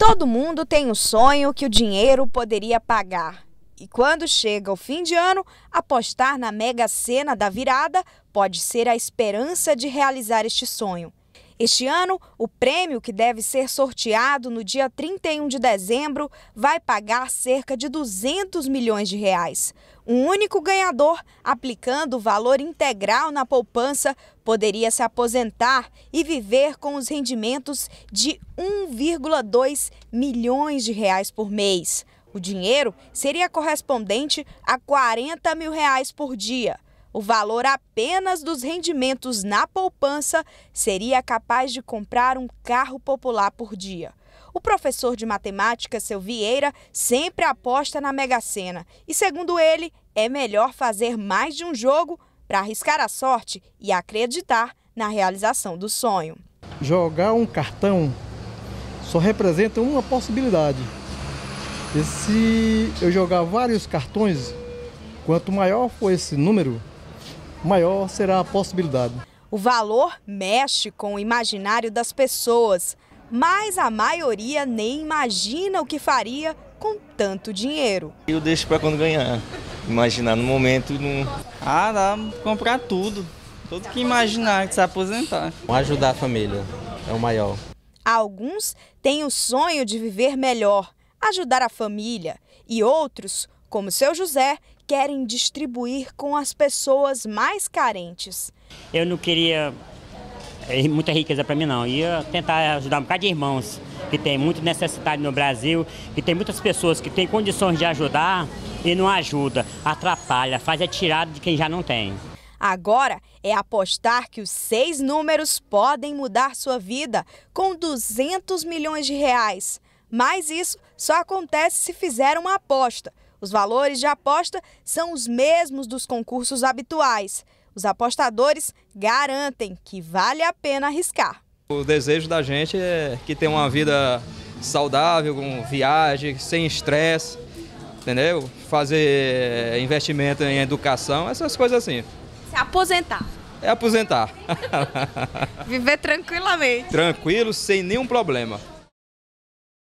Todo mundo tem um sonho que o dinheiro poderia pagar. E quando chega o fim de ano, apostar na mega sena da virada pode ser a esperança de realizar este sonho. Este ano, o prêmio, que deve ser sorteado no dia 31 de dezembro, vai pagar cerca de 200 milhões de reais. Um único ganhador, aplicando o valor integral na poupança, poderia se aposentar e viver com os rendimentos de 1,2 milhões de reais por mês. O dinheiro seria correspondente a 40 mil reais por dia o valor apenas dos rendimentos na poupança seria capaz de comprar um carro popular por dia. O professor de matemática, seu Vieira, sempre aposta na Mega Sena e, segundo ele, é melhor fazer mais de um jogo para arriscar a sorte e acreditar na realização do sonho. Jogar um cartão só representa uma possibilidade. E se eu jogar vários cartões, quanto maior for esse número, maior será a possibilidade. O valor mexe com o imaginário das pessoas, mas a maioria nem imagina o que faria com tanto dinheiro. Eu deixo para quando ganhar. Imaginar no momento não. Ah, dá comprar tudo. Tudo que imaginar, que se aposentar. Ajudar a família é o maior. Alguns têm o sonho de viver melhor, ajudar a família, e outros como seu José, querem distribuir com as pessoas mais carentes. Eu não queria é, muita riqueza para mim não, ia tentar ajudar um bocado de irmãos que tem muita necessidade no Brasil, que tem muitas pessoas que têm condições de ajudar e não ajuda, atrapalha, faz a é tirada de quem já não tem. Agora é apostar que os seis números podem mudar sua vida com 200 milhões de reais. Mas isso só acontece se fizer uma aposta. Os valores de aposta são os mesmos dos concursos habituais. Os apostadores garantem que vale a pena arriscar. O desejo da gente é que tenha uma vida saudável, com viagem, sem estresse, entendeu? Fazer eh, investimento em educação, essas coisas assim. Se aposentar. É aposentar. Viver tranquilamente. Tranquilo, sem nenhum problema.